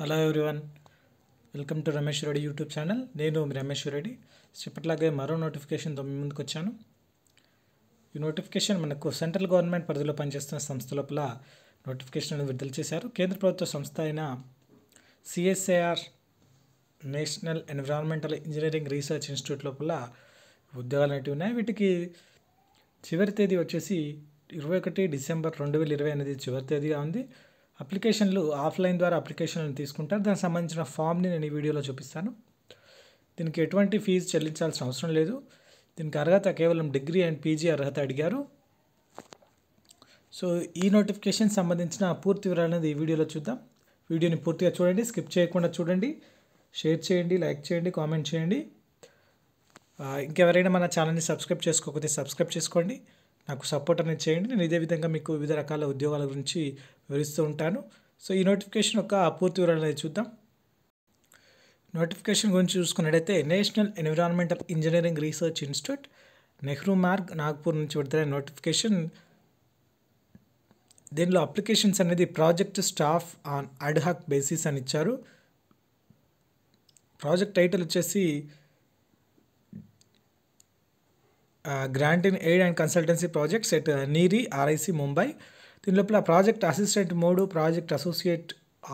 Hello everyone welcome to Ramesh Reddy YouTube channel నేను రమేష్ రెడ్డి ఇప్పట్లాగే మరో నోటిఫికేషన్తో మీ ముందుకు వచ్చాను ఈ నోటిఫికేషన్ మనకు సెంట్రల్ గవర్నమెంట్ పరిధిలో పనిచేస్తున్న సంస్థ లోపల నోటిఫికేషన్ అనేది విడుదల చేశారు కేంద్ర ప్రభుత్వ సంస్థ అయిన CSIR National Environmental Engineering Research Institute లోపల ఉద్యోగాలు అనేవి ఉన్నాయి వీటికి చివరి తేదీ వచ్చేసి ఇరవై ఒకటి డిసెంబర్ రెండు వేల ఇరవై అనేది చివరి తేదీగా ఉంది అప్లికేషన్లు ఆఫ్లైన్ ద్వారా అప్లికేషన్లు తీసుకుంటారు దానికి సంబంధించిన ఫామ్ని నేను ఈ వీడియోలో చూపిస్తాను దీనికి ఎటువంటి ఫీజు చెల్లించాల్సిన అవసరం లేదు దీనికి అర్హత కేవలం డిగ్రీ అండ్ పీజీ అర్హత అడిగారు సో ఈ నోటిఫికేషన్ సంబంధించిన పూర్తి వివరాలనేది ఈ వీడియోలో చూద్దాం వీడియోని పూర్తిగా చూడండి స్కిప్ చేయకుండా చూడండి షేర్ చేయండి లైక్ చేయండి కామెంట్ చేయండి ఇంకెవరైనా మన ఛానల్ని సబ్స్క్రైబ్ చేసుకోకపోతే సబ్స్క్రైబ్ చేసుకోండి నాకు సపోర్ట్ అనేది చేయండి నేను ఇదే విధంగా మీకు వివిధ రకాల ఉద్యోగాల గురించి వివరిస్తూ ఉంటాను సో ఈ నోటిఫికేషన్ యొక్క పూర్తి వివరాలు అనేది చూద్దాం నోటిఫికేషన్ గురించి చూసుకున్నట్టయితే National Environmental Engineering Research Institute Nehru Marg Nagpur నుంచి విడుదలైన నోటిఫికేషన్ దీనిలో అప్లికేషన్స్ అనేది project staff on ad hoc basis అని ఇచ్చారు ప్రాజెక్ట్ టైటిల్ వచ్చేసి grant in aid and consultancy projects at NEERI RIC Mumbai దీని లోపల ప్రాజెక్ట్ అసిస్టెంట్ మూడు ప్రాజెక్ట్ అసోసియేట్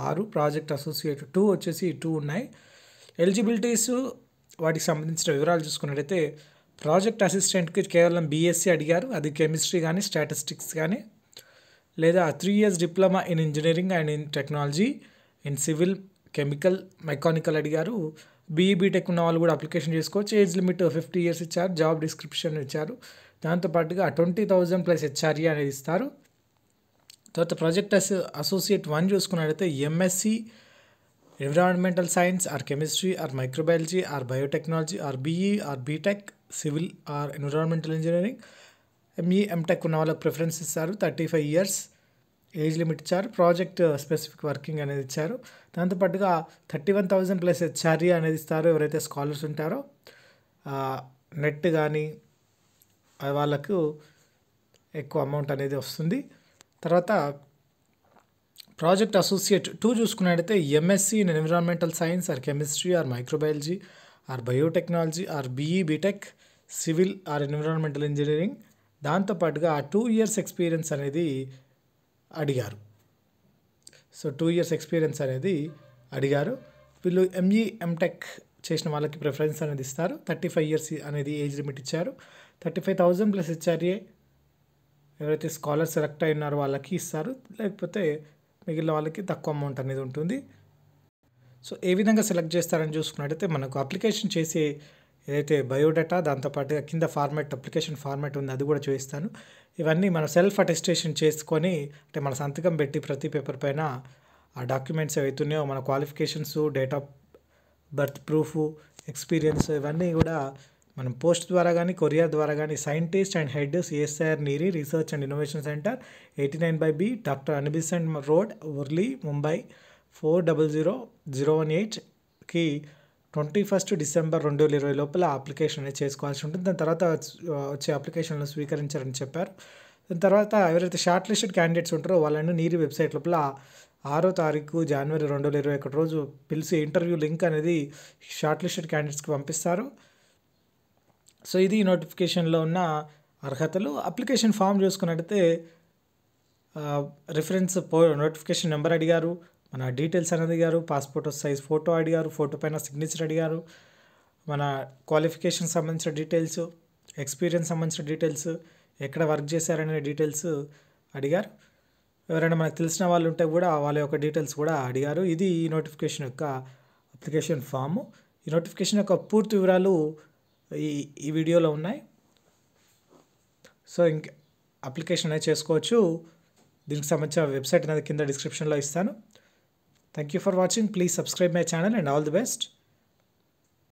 ఆరు ప్రాజెక్ట్ అసోసియేట్ టూ వచ్చేసి టూ ఉన్నాయి ఎలిజిబిలిటీస్ వాటికి సంబంధించిన వివరాలు చూసుకున్నట్లయితే ప్రాజెక్ట్ అసిస్టెంట్కి కేవలం బీఎస్సీ అడిగారు అది కెమిస్ట్రీ కానీ స్టాటిస్టిక్స్ కానీ లేదా three years diploma in engineering and in technology in civil chemical mechanical అడిగారు బీబీటెక్ e ఉన్న వాళ్ళు కూడా అప్లికేషన్ చేసుకోవచ్చు ఏజ్ లిమిట్ ఫిఫ్టీ ఇయర్స్ ఇచ్చారు జాబ్ డిస్క్రిప్షన్ ఇచ్చారు దాంతోపాటుగా ట్వంటీ థౌజండ్ ప్లస్ హెచ్ఆర్ఈ అనేది ఇస్తారు తర్వాత ప్రాజెక్ట్ అస్ అసోసియేట్ వన్ చూసుకున్నట్లయితే MSc environmental science or chemistry or microbiology or biotechnology or BE or BTech civil or environmental engineering ME MTech ఉన్న వాళ్ళకి preference ఇస్తారు thirty five years age limit ఇచ్చారు project specific working అనేది ఇచ్చారు దాంతోపాటుగా thirty one thousand plus HRA అనేది ఇస్తారు ఎవరైతే స్కాలర్స్ ఉంటారో నెట్ కానీ వాళ్ళకు ఎక్కువ అమౌంట్ అనేది వస్తుంది తర్వాత ప్రాజెక్ట్ అసోసియేట్ టూ చూసుకున్నట్టయితే MSc in environmental science or chemistry or microbiology or biotechnology or BE BTech civil or environmental engineering దాంతోపాటుగా టూ ఇయర్స్ ఎక్స్పీరియన్స్ అనేది అడిగారు సో టూ ఇయర్స్ ఎక్స్పీరియన్స్ అనేది అడిగారు వీళ్ళు ఎంఈ ఎంటెక్ e, చేసిన వాళ్ళకి ప్రిఫరెన్స్ అనేది ఇస్తారు థర్టీ ఫైవ్ ఇయర్స్ అనేది ఏజ్ లిమిట్ ఇచ్చారు thirty five thousand plus HRA ఎవరైతే స్కాలర్ సెలెక్ట్ అయినారో వాళ్ళకి ఇస్తారు లేకపోతే మిగిలిన వాళ్ళకి తక్కువ అమౌంట్ అనేది ఉంటుంది సో ఏ విధంగా సెలెక్ట్ చేస్తారని చూసుకున్నట్టయితే మనకు అప్లికేషన్ చేసే ఏదైతే బయోడేటా దాంతోపాటు కింద ఫార్మాట్ అప్లికేషన్ ఫార్మాట్ ఉంది అది కూడా చూపిస్తాను ఇవన్నీ మనం సెల్ఫ్ అటెస్టేషన్ చేసుకొని అంటే మన సంతకం పెట్టి ప్రతి పేపర్ పైన ఆ డాక్యుమెంట్స్ ఏవైతున్నాయో మన qualifications date of birth proof experience ఇవన్నీ కూడా మనం పోస్ట్ ద్వారా కానీ కొరియర్ ద్వారా కానీ scientist and head CSIR NEERI research and innovation centre eighty nine by B doctor Annie Besant road Worli Mumbai four double zero zero one ఎయిట్కి ట్వంటీ ఫస్ట్ డిసెంబర్ రెండు వేల ఇరవై లోపల అప్లికేషన్ అనేది చేసుకోవాల్సి ఉంటుంది దాని తర్వాత వచ్చే అప్లికేషన్లు స్వీకరించారని చెప్పారు దాని తర్వాత ఎవరైతే షార్ట్ లిస్టెడ్ క్యాండిడేట్స్ ఉంటారో వాళ్ళని నీరు వెబ్సైట్ లోపల ఆరో తారీఖు జనవరి రెండు వేల ఇరవై ఒకటి రోజు పిలిచి ఇంటర్వ్యూ లింక్ అనేది షార్ట్ లిస్టెడ్ క్యాండిడేట్స్కి పంపిస్తారు సో ఇది నోటిఫికేషన్లో ఉన్న అర్హతలు అప్లికేషన్ ఫామ్ చూసుకున్నట్టయితే రిఫరెన్స్ పో నోటిఫికేషన్ నెంబర్ అడిగారు మన డీటెయిల్స్ అని అడిగారు పాస్పోర్ట్ సైజ్ ఫోటో అడిగారు ఫోటో పైన సిగ్నేచర్ అడిగారు మన క్వాలిఫికేషన్ సంబంధించిన డీటెయిల్స్ ఎక్స్పీరియన్స్ సంబంధించిన డీటెయిల్స్ ఎక్కడ వర్క్ చేశారనే డీటెయిల్స్ అడిగారు ఎవరైనా మనకు తెలిసిన వాళ్ళు ఉంటే కూడా వాళ్ళ యొక్క డీటెయిల్స్ కూడా అడిగారు ఇది ఈ నోటిఫికేషన్ యొక్క అప్లికేషన్ ఫామ్ ఈ నోటిఫికేషన్ యొక్క పూర్తి వివరాలు ఈ ఈ వీడియోలో ఉన్నాయి సో ఇంక అప్లికేషన్ అనేది చేసుకోవచ్చు దీనికి సంబంధించిన వెబ్సైట్ అనేది కింద డిస్క్రిప్షన్లో ఇస్తాను Thank you for watching. Please subscribe my channel and all the best.